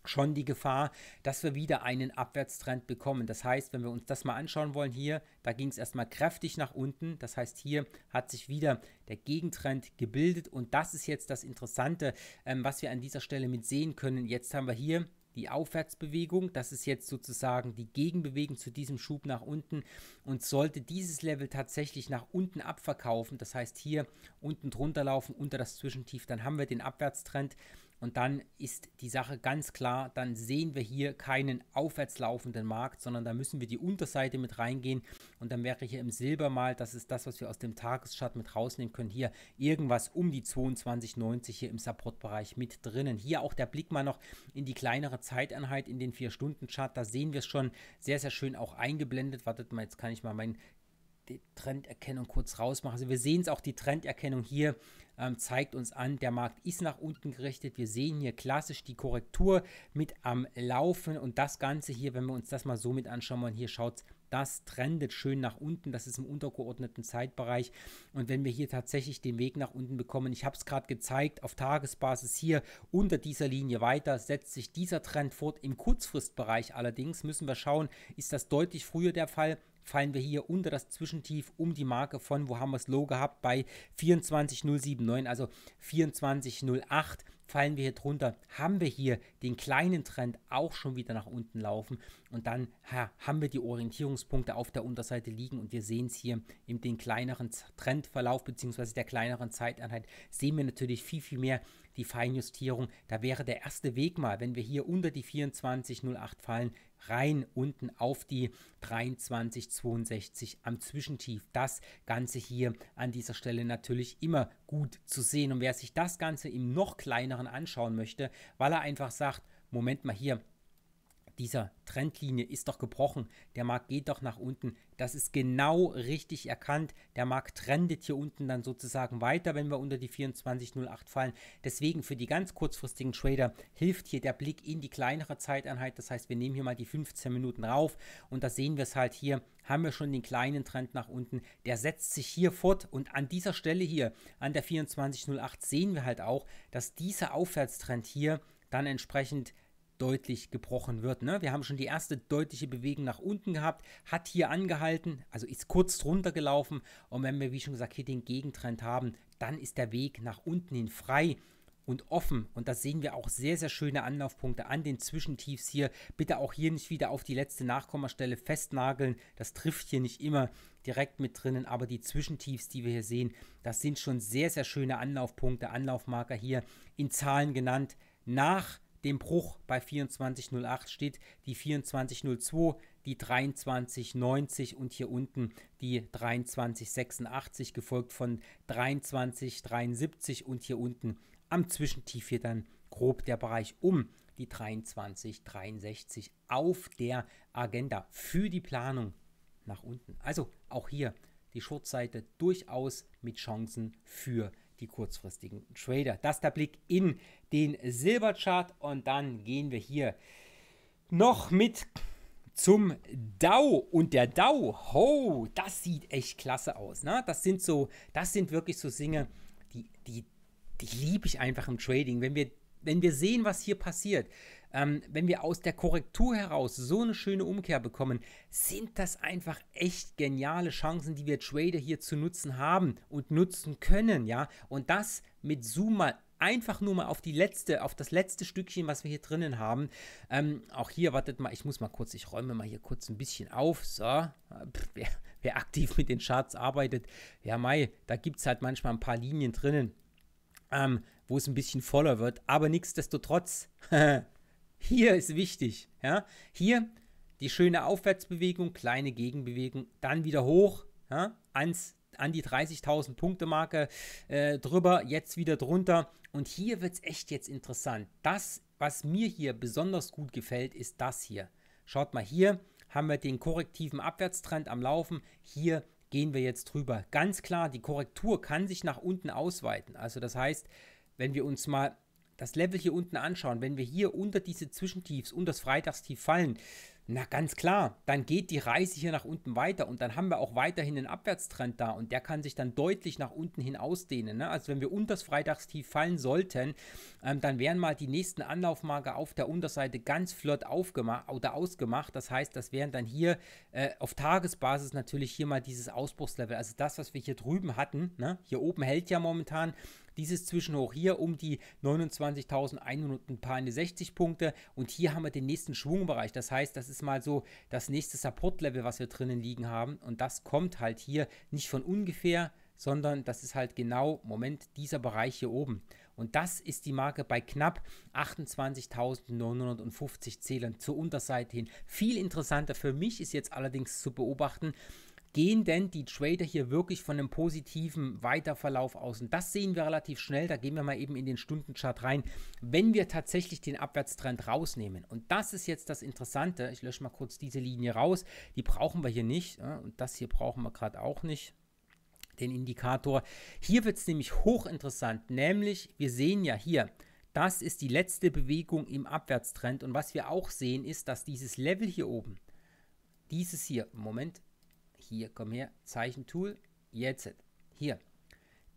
schon die Gefahr, dass wir wieder einen Abwärtstrend bekommen. Das heißt, wenn wir uns das mal anschauen wollen hier, da ging es erstmal kräftig nach unten. Das heißt, hier hat sich wieder der Gegentrend gebildet und das ist jetzt das Interessante, ähm, was wir an dieser Stelle mit sehen können. Jetzt haben wir hier die Aufwärtsbewegung. Das ist jetzt sozusagen die Gegenbewegung zu diesem Schub nach unten und sollte dieses Level tatsächlich nach unten abverkaufen, das heißt hier unten drunter laufen unter das Zwischentief, dann haben wir den Abwärtstrend. Und dann ist die Sache ganz klar, dann sehen wir hier keinen aufwärtslaufenden Markt, sondern da müssen wir die Unterseite mit reingehen und dann wäre hier im Silber mal, das ist das, was wir aus dem Tageschart mit rausnehmen können, hier irgendwas um die 22,90 hier im Supportbereich mit drinnen. Hier auch der Blick mal noch in die kleinere Zeiteinheit in den 4-Stunden-Chart, da sehen wir es schon sehr, sehr schön auch eingeblendet. Wartet mal, jetzt kann ich mal meine Trenderkennung kurz rausmachen. Also wir sehen es auch, die Trenderkennung hier ähm, zeigt uns an, der Markt ist nach unten gerichtet. Wir sehen hier klassisch die Korrektur mit am Laufen und das Ganze hier, wenn wir uns das mal so mit anschauen, man hier schaut es. das trendet schön nach unten. Das ist im untergeordneten Zeitbereich. Und wenn wir hier tatsächlich den Weg nach unten bekommen, ich habe es gerade gezeigt, auf Tagesbasis hier unter dieser Linie weiter, setzt sich dieser Trend fort. Im Kurzfristbereich allerdings müssen wir schauen, ist das deutlich früher der Fall fallen wir hier unter das Zwischentief um die Marke von, wo haben wir es Low gehabt, bei 24,079, also 24,08 fallen wir hier drunter, haben wir hier den kleinen Trend auch schon wieder nach unten laufen und dann ha, haben wir die Orientierungspunkte auf der Unterseite liegen und wir sehen es hier in den kleineren Trendverlauf bzw. der kleineren Zeiteinheit, sehen wir natürlich viel, viel mehr die Feinjustierung. Da wäre der erste Weg mal, wenn wir hier unter die 24,08 fallen, rein unten auf die 23,62 am Zwischentief. Das Ganze hier an dieser Stelle natürlich immer gut zu sehen. Und wer sich das Ganze im noch kleineren anschauen möchte, weil er einfach sagt, Moment mal hier, dieser Trendlinie ist doch gebrochen, der Markt geht doch nach unten. Das ist genau richtig erkannt. Der Markt trendet hier unten dann sozusagen weiter, wenn wir unter die 24.08 fallen. Deswegen für die ganz kurzfristigen Trader hilft hier der Blick in die kleinere Zeiteinheit. Das heißt, wir nehmen hier mal die 15 Minuten rauf und da sehen wir es halt hier, haben wir schon den kleinen Trend nach unten. Der setzt sich hier fort und an dieser Stelle hier, an der 24.08 sehen wir halt auch, dass dieser Aufwärtstrend hier dann entsprechend deutlich gebrochen wird. Ne? Wir haben schon die erste deutliche Bewegung nach unten gehabt, hat hier angehalten, also ist kurz drunter gelaufen. Und wenn wir, wie schon gesagt, hier den Gegentrend haben, dann ist der Weg nach unten hin frei und offen. Und da sehen wir auch sehr, sehr schöne Anlaufpunkte an den Zwischentiefs hier. Bitte auch hier nicht wieder auf die letzte Nachkommastelle festnageln. Das trifft hier nicht immer direkt mit drinnen, aber die Zwischentiefs, die wir hier sehen, das sind schon sehr, sehr schöne Anlaufpunkte, Anlaufmarker hier in Zahlen genannt. Nach dem Bruch bei 2408 steht die 2402, die 2390 und hier unten die 2386 gefolgt von 2373 und hier unten am Zwischentief hier dann grob der Bereich um die 2363 auf der Agenda für die Planung nach unten. Also auch hier die Shortseite durchaus mit Chancen für die die kurzfristigen Trader. Das ist der Blick in den Silberchart und dann gehen wir hier noch mit zum Dow und der Dow, ho, das sieht echt klasse aus. Ne? Das sind so, das sind wirklich so Dinge, die, die, die liebe ich einfach im Trading. Wenn wir, wenn wir sehen, was hier passiert, ähm, wenn wir aus der Korrektur heraus so eine schöne Umkehr bekommen, sind das einfach echt geniale Chancen, die wir Trader hier zu nutzen haben und nutzen können, ja. Und das mit Zoom mal einfach nur mal auf die letzte, auf das letzte Stückchen, was wir hier drinnen haben. Ähm, auch hier, wartet mal, ich muss mal kurz, ich räume mal hier kurz ein bisschen auf. So, Pff, wer, wer, aktiv mit den Charts arbeitet, ja Mai, da gibt es halt manchmal ein paar Linien drinnen, ähm, wo es ein bisschen voller wird. Aber nichtsdestotrotz, Hier ist wichtig. Ja? Hier die schöne Aufwärtsbewegung, kleine Gegenbewegung, dann wieder hoch ja? ans, an die 30.000 Punkte Marke äh, drüber, jetzt wieder drunter. Und hier wird es echt jetzt interessant. Das, was mir hier besonders gut gefällt, ist das hier. Schaut mal, hier haben wir den korrektiven Abwärtstrend am Laufen. Hier gehen wir jetzt drüber. Ganz klar, die Korrektur kann sich nach unten ausweiten. Also das heißt, wenn wir uns mal das Level hier unten anschauen, wenn wir hier unter diese Zwischentiefs, unter das Freitagstief fallen, na ganz klar, dann geht die Reise hier nach unten weiter und dann haben wir auch weiterhin einen Abwärtstrend da und der kann sich dann deutlich nach unten hin ausdehnen. Ne? Also wenn wir unter das Freitagstief fallen sollten, ähm, dann wären mal die nächsten Anlaufmarker auf der Unterseite ganz flott aufgemacht oder ausgemacht. Das heißt, das wären dann hier äh, auf Tagesbasis natürlich hier mal dieses Ausbruchslevel. Also das, was wir hier drüben hatten, ne? hier oben hält ja momentan, dieses Zwischenhoch hier um die 29.160 Punkte und hier haben wir den nächsten Schwungbereich. Das heißt, das ist mal so das nächste Support-Level, was wir drinnen liegen haben und das kommt halt hier nicht von ungefähr, sondern das ist halt genau, Moment, dieser Bereich hier oben. Und das ist die Marke bei knapp 28.950 Zählern zur Unterseite hin. Viel interessanter für mich ist jetzt allerdings zu beobachten, gehen denn die Trader hier wirklich von einem positiven Weiterverlauf aus? Und das sehen wir relativ schnell. Da gehen wir mal eben in den Stundenchart rein. Wenn wir tatsächlich den Abwärtstrend rausnehmen, und das ist jetzt das Interessante, ich lösche mal kurz diese Linie raus, die brauchen wir hier nicht. und das hier brauchen wir gerade auch nicht den Indikator. Hier wird es nämlich hochinteressant, nämlich wir sehen ja hier, das ist die letzte Bewegung im Abwärtstrend und was wir auch sehen ist, dass dieses Level hier oben, dieses hier, Moment, hier, komm her. Zeichentool. Jetzt. Hier.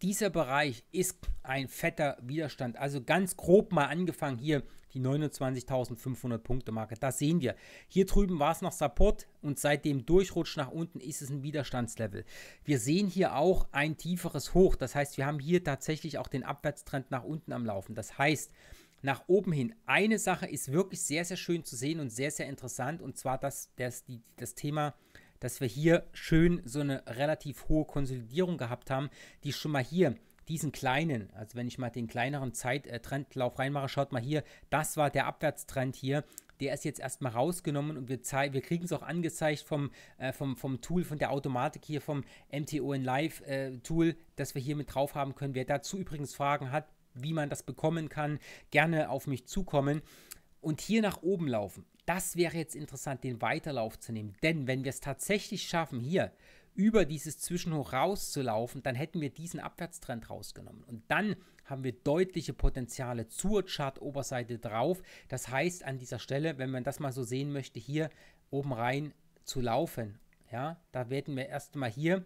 Dieser Bereich ist ein fetter Widerstand. Also ganz grob mal angefangen hier die 29.500 Punkte Marke. Das sehen wir. Hier drüben war es noch Support und seit dem Durchrutsch nach unten ist es ein Widerstandslevel. Wir sehen hier auch ein tieferes Hoch. Das heißt, wir haben hier tatsächlich auch den Abwärtstrend nach unten am Laufen. Das heißt, nach oben hin. Eine Sache ist wirklich sehr, sehr schön zu sehen und sehr, sehr interessant und zwar das, das, die, das Thema dass wir hier schön so eine relativ hohe Konsolidierung gehabt haben, die schon mal hier diesen kleinen, also wenn ich mal den kleineren Zeittrendlauf äh, reinmache, schaut mal hier, das war der Abwärtstrend hier. Der ist jetzt erstmal rausgenommen und wir, wir kriegen es auch angezeigt vom, äh, vom, vom Tool, von der Automatik hier, vom MTO in Live äh, Tool, dass wir hier mit drauf haben können. Wer dazu übrigens Fragen hat, wie man das bekommen kann, gerne auf mich zukommen und hier nach oben laufen. Das wäre jetzt interessant, den Weiterlauf zu nehmen. Denn wenn wir es tatsächlich schaffen, hier über dieses Zwischenhoch rauszulaufen, dann hätten wir diesen Abwärtstrend rausgenommen. Und dann haben wir deutliche Potenziale zur Chart-Oberseite drauf. Das heißt, an dieser Stelle, wenn man das mal so sehen möchte, hier oben rein zu laufen. Ja, da werden wir erstmal hier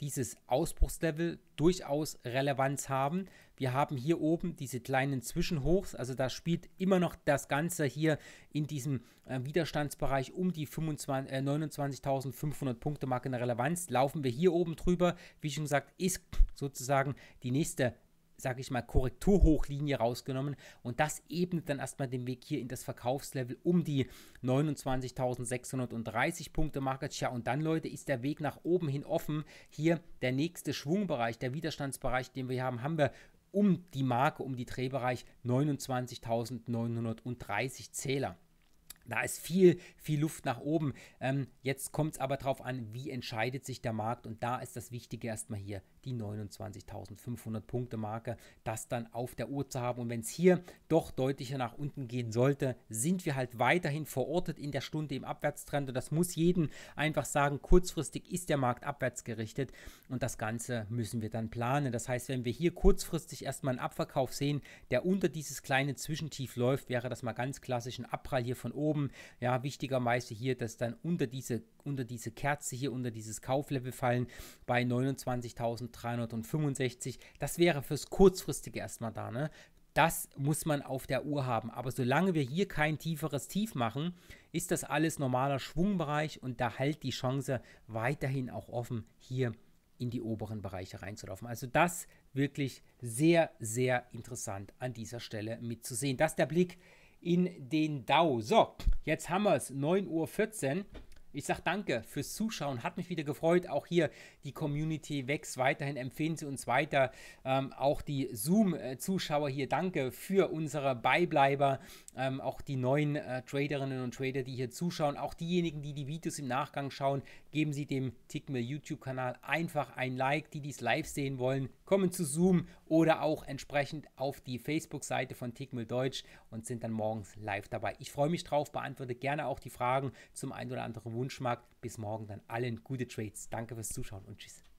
dieses Ausbruchslevel durchaus Relevanz haben. Wir haben hier oben diese kleinen Zwischenhochs, also da spielt immer noch das Ganze hier in diesem äh, Widerstandsbereich um die äh, 29.500 Punkte Marke in Relevanz. Laufen wir hier oben drüber, wie schon gesagt, ist sozusagen die nächste sage ich mal, Korrekturhochlinie rausgenommen und das ebnet dann erstmal den Weg hier in das Verkaufslevel um die 29.630 Punkte Market Share und dann, Leute, ist der Weg nach oben hin offen. Hier der nächste Schwungbereich, der Widerstandsbereich, den wir hier haben, haben wir um die Marke, um die Drehbereich 29.930 Zähler. Da ist viel, viel Luft nach oben. Ähm, jetzt kommt es aber darauf an, wie entscheidet sich der Markt und da ist das Wichtige erstmal hier die 29.500 Punkte Marke, das dann auf der Uhr zu haben. Und wenn es hier doch deutlicher nach unten gehen sollte, sind wir halt weiterhin verortet in der Stunde im Abwärtstrend. Und das muss jeden einfach sagen, kurzfristig ist der Markt abwärts gerichtet und das Ganze müssen wir dann planen. Das heißt, wenn wir hier kurzfristig erstmal einen Abverkauf sehen, der unter dieses kleine Zwischentief läuft, wäre das mal ganz klassisch ein Abprall hier von oben. Ja, wichtigerweise hier, dass dann unter diese, unter diese Kerze hier, unter dieses Kauflevel fallen bei 29.000 365. Das wäre fürs Kurzfristige erstmal da. Ne? Das muss man auf der Uhr haben. Aber solange wir hier kein tieferes Tief machen, ist das alles normaler Schwungbereich und da halt die Chance weiterhin auch offen, hier in die oberen Bereiche reinzulaufen. Also das wirklich sehr, sehr interessant an dieser Stelle mitzusehen. Das ist der Blick in den DAO. So, jetzt haben wir es, 9.14 Uhr. Ich sage danke fürs Zuschauen, hat mich wieder gefreut. Auch hier die Community wächst weiterhin, empfehlen Sie uns weiter. Ähm, auch die Zoom-Zuschauer hier, danke für unsere Beibleiber. Ähm, auch die neuen äh, Traderinnen und Trader, die hier zuschauen. Auch diejenigen, die die Videos im Nachgang schauen, geben Sie dem Tickmill YouTube-Kanal einfach ein Like. Die, die es live sehen wollen, kommen zu Zoom oder auch entsprechend auf die Facebook-Seite von Tickmill Deutsch und sind dann morgens live dabei. Ich freue mich drauf, beantworte gerne auch die Fragen zum ein oder anderen Wunschmarkt. Bis morgen dann allen gute Trades. Danke fürs Zuschauen und tschüss.